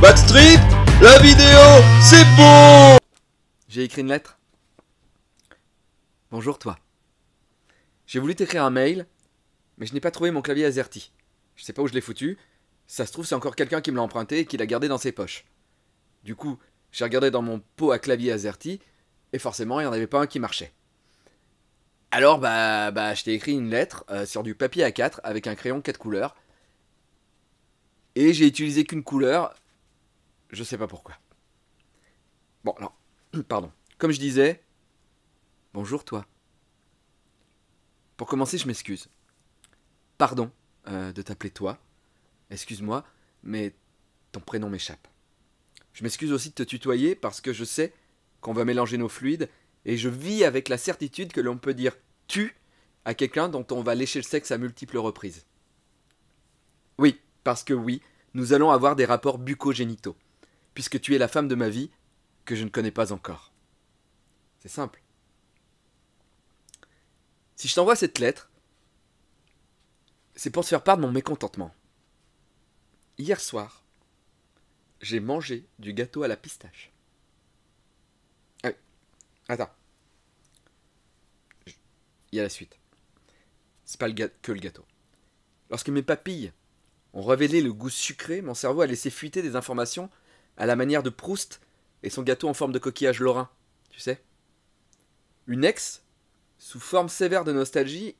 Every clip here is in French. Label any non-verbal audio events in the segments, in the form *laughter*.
Backstreet, la vidéo, c'est beau J'ai écrit une lettre. Bonjour toi. J'ai voulu t'écrire un mail, mais je n'ai pas trouvé mon clavier AZERTY. Je sais pas où je l'ai foutu. Ça se trouve, c'est encore quelqu'un qui me l'a emprunté et qui l'a gardé dans ses poches. Du coup, j'ai regardé dans mon pot à clavier AZERTY, et forcément, il n'y en avait pas un qui marchait. Alors, bah, bah je t'ai écrit une lettre euh, sur du papier A4 avec un crayon 4 couleurs. Et j'ai utilisé qu'une couleur, je sais pas pourquoi. Bon, alors, *clears throat* pardon. Comme je disais, bonjour toi. Pour commencer, je m'excuse. Pardon euh, de t'appeler toi. Excuse-moi, mais ton prénom m'échappe. Je m'excuse aussi de te tutoyer parce que je sais qu'on va mélanger nos fluides et je vis avec la certitude que l'on peut dire tu à quelqu'un dont on va lécher le sexe à multiples reprises. Oui, parce que oui, nous allons avoir des rapports bucogénitaux puisque tu es la femme de ma vie que je ne connais pas encore. C'est simple. Si je t'envoie cette lettre, c'est pour te faire part de mon mécontentement. Hier soir, j'ai mangé du gâteau à la pistache. Ah Attends. Il y a la suite. C'est pas que le gâteau. Lorsque mes papilles ont révélé le goût sucré, mon cerveau a laissé fuiter des informations à la manière de Proust et son gâteau en forme de coquillage lorrain, tu sais. Une ex, sous forme sévère de nostalgie,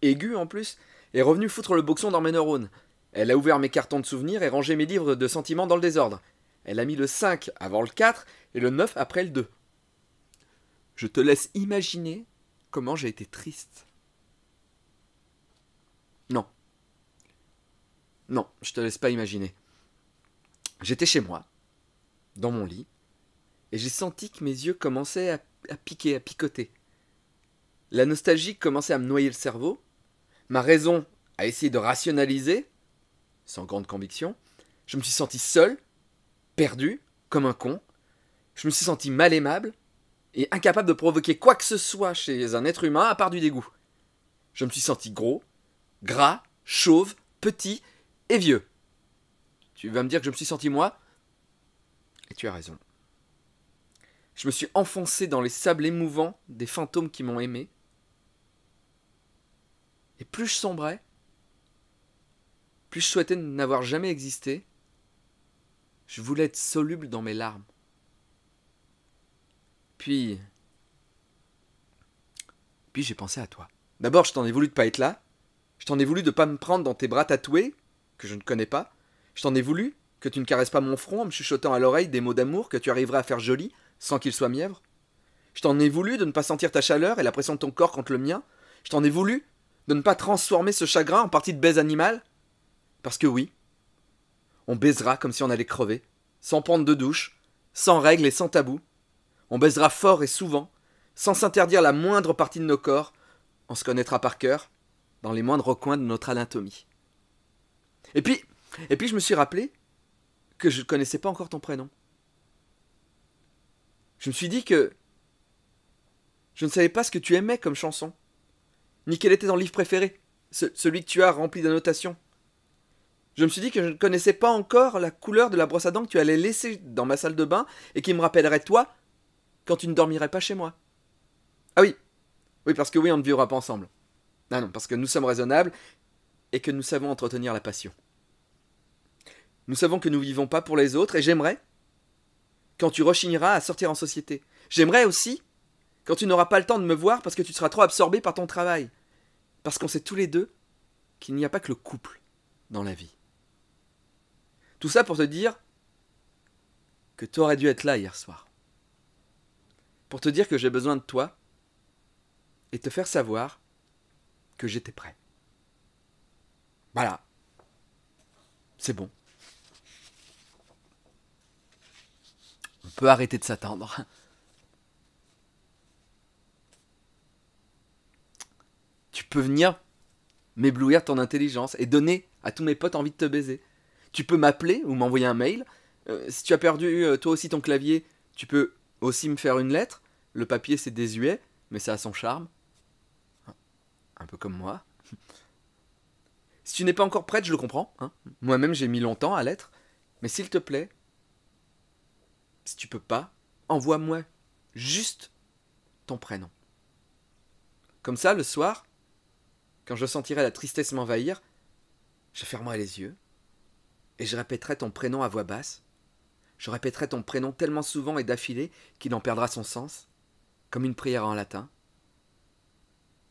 aiguë en plus, est revenue foutre le boxon dans mes neurones. Elle a ouvert mes cartons de souvenirs et rangé mes livres de sentiments dans le désordre. Elle a mis le 5 avant le 4 et le 9 après le 2. Je te laisse imaginer comment j'ai été triste. Non. Non, je te laisse pas imaginer. J'étais chez moi, dans mon lit, et j'ai senti que mes yeux commençaient à, piquer, à picoter. La nostalgie commençait à me noyer le cerveau, ma raison a essayé de rationaliser, sans grande conviction, je me suis senti seul, perdu, comme un con, je me suis senti mal aimable, et incapable de provoquer quoi que ce soit chez un être humain à part du dégoût. Je me suis senti gros, gras, chauve, petit et vieux. Tu vas me dire que je me suis senti moi Et tu as raison. Je me suis enfoncé dans les sables émouvants des fantômes qui m'ont aimé. Et plus je sombrais, plus je souhaitais n'avoir jamais existé, je voulais être soluble dans mes larmes. Puis. Puis j'ai pensé à toi. D'abord, je t'en ai voulu de pas être là. Je t'en ai voulu de pas me prendre dans tes bras tatoués, que je ne connais pas. Je t'en ai voulu Que tu ne caresses pas mon front en me chuchotant à l'oreille des mots d'amour que tu arriveras à faire joli sans qu'ils soient mièvres Je t'en ai voulu de ne pas sentir ta chaleur et la pression de ton corps contre le mien Je t'en ai voulu de ne pas transformer ce chagrin en partie de baise animale Parce que oui, on baisera comme si on allait crever, sans pente de douche, sans règles et sans tabou. On baisera fort et souvent, sans s'interdire la moindre partie de nos corps. On se connaîtra par cœur, dans les moindres recoins de notre anatomie. Et puis, et puis je me suis rappelé que je ne connaissais pas encore ton prénom. Je me suis dit que je ne savais pas ce que tu aimais comme chanson, ni quel était ton livre préféré, celui que tu as rempli d'annotations. Je me suis dit que je ne connaissais pas encore la couleur de la brosse à dents que tu allais laisser dans ma salle de bain et qui me rappellerait toi quand tu ne dormirais pas chez moi. Ah oui, oui parce que oui, on ne vivra pas ensemble. Ah non, parce que nous sommes raisonnables et que nous savons entretenir la passion. Nous savons que nous vivons pas pour les autres et j'aimerais quand tu rechigneras à sortir en société. J'aimerais aussi quand tu n'auras pas le temps de me voir parce que tu seras trop absorbé par ton travail. Parce qu'on sait tous les deux qu'il n'y a pas que le couple dans la vie. Tout ça pour te dire que tu aurais dû être là hier soir. Pour te dire que j'ai besoin de toi et te faire savoir que j'étais prêt. Voilà. C'est bon. arrêter de s'attendre. Tu peux venir m'éblouir ton intelligence et donner à tous mes potes envie de te baiser. Tu peux m'appeler ou m'envoyer un mail. Euh, si tu as perdu euh, toi aussi ton clavier, tu peux aussi me faire une lettre. Le papier c'est désuet, mais ça a son charme. Un peu comme moi. si tu n'es pas encore prête, je le comprends. Hein. Moi-même j'ai mis longtemps à l'être. Mais s'il te plaît, si tu peux pas, envoie-moi juste ton prénom. Comme ça, le soir, quand je sentirai la tristesse m'envahir, je fermerai les yeux et je répéterai ton prénom à voix basse. Je répéterai ton prénom tellement souvent et d'affilée qu'il en perdra son sens, comme une prière en latin.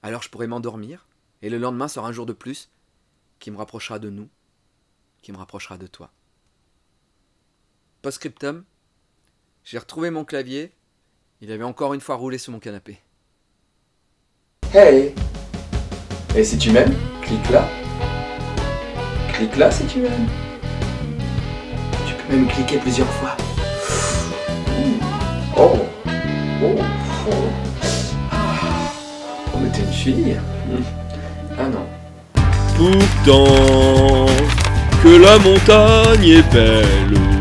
Alors je pourrai m'endormir, et le lendemain sera un jour de plus qui me rapprochera de nous, qui me rapprochera de toi. Postscriptum, j'ai retrouvé mon clavier. Il avait encore une fois roulé sur mon canapé. Hey Et si tu m'aimes, clique là. Clique là si tu m'aimes. Tu peux même cliquer plusieurs fois. Oh Oh Oh, mais t'es une fille Ah non. Pourtant que la montagne est belle